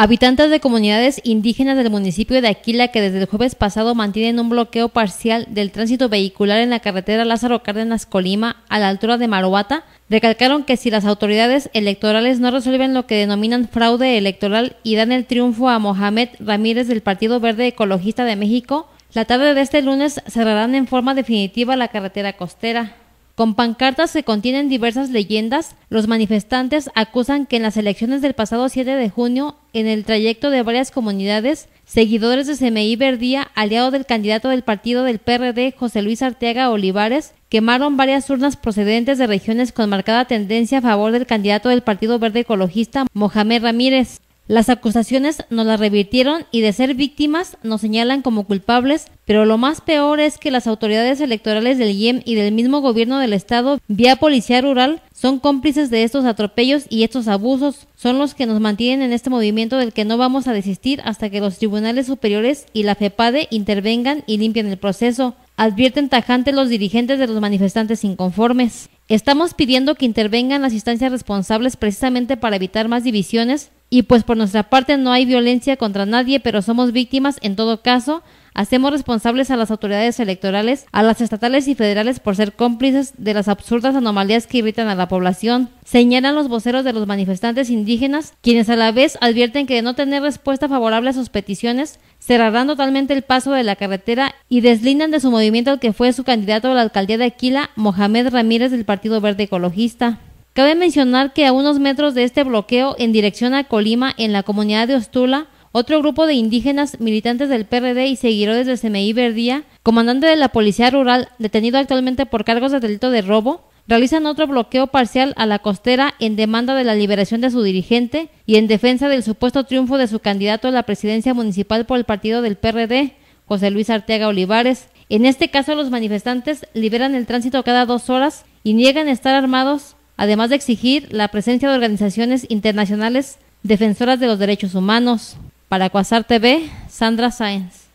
Habitantes de comunidades indígenas del municipio de Aquila que desde el jueves pasado mantienen un bloqueo parcial del tránsito vehicular en la carretera Lázaro Cárdenas Colima a la altura de Maruata recalcaron que si las autoridades electorales no resuelven lo que denominan fraude electoral y dan el triunfo a Mohamed Ramírez del Partido Verde Ecologista de México, la tarde de este lunes cerrarán en forma definitiva la carretera costera. Con pancartas que contienen diversas leyendas, los manifestantes acusan que en las elecciones del pasado 7 de junio, en el trayecto de varias comunidades, seguidores de CMI Verdía, aliado del candidato del partido del PRD José Luis Arteaga Olivares, quemaron varias urnas procedentes de regiones con marcada tendencia a favor del candidato del Partido Verde Ecologista Mohamed Ramírez. Las acusaciones nos las revirtieron y de ser víctimas nos señalan como culpables, pero lo más peor es que las autoridades electorales del IEM y del mismo gobierno del estado, vía policía rural, son cómplices de estos atropellos y estos abusos, son los que nos mantienen en este movimiento del que no vamos a desistir hasta que los tribunales superiores y la FEPADE intervengan y limpien el proceso, advierten tajante los dirigentes de los manifestantes inconformes. Estamos pidiendo que intervengan las instancias responsables precisamente para evitar más divisiones y pues por nuestra parte no hay violencia contra nadie, pero somos víctimas en todo caso. Hacemos responsables a las autoridades electorales, a las estatales y federales por ser cómplices de las absurdas anomalías que irritan a la población, señalan los voceros de los manifestantes indígenas, quienes a la vez advierten que de no tener respuesta favorable a sus peticiones, cerrarán totalmente el paso de la carretera y deslindan de su movimiento al que fue su candidato a la alcaldía de Aquila, Mohamed Ramírez del Partido Verde Ecologista. Cabe mencionar que a unos metros de este bloqueo en dirección a Colima, en la comunidad de Ostula, otro grupo de indígenas militantes del PRD y seguidores del CMI Verdía, comandante de la Policía Rural, detenido actualmente por cargos de delito de robo, realizan otro bloqueo parcial a la costera en demanda de la liberación de su dirigente y en defensa del supuesto triunfo de su candidato a la presidencia municipal por el partido del PRD, José Luis Arteaga Olivares. En este caso, los manifestantes liberan el tránsito cada dos horas y niegan estar armados además de exigir la presencia de organizaciones internacionales defensoras de los derechos humanos. Para Cuasar TV, Sandra Sáenz.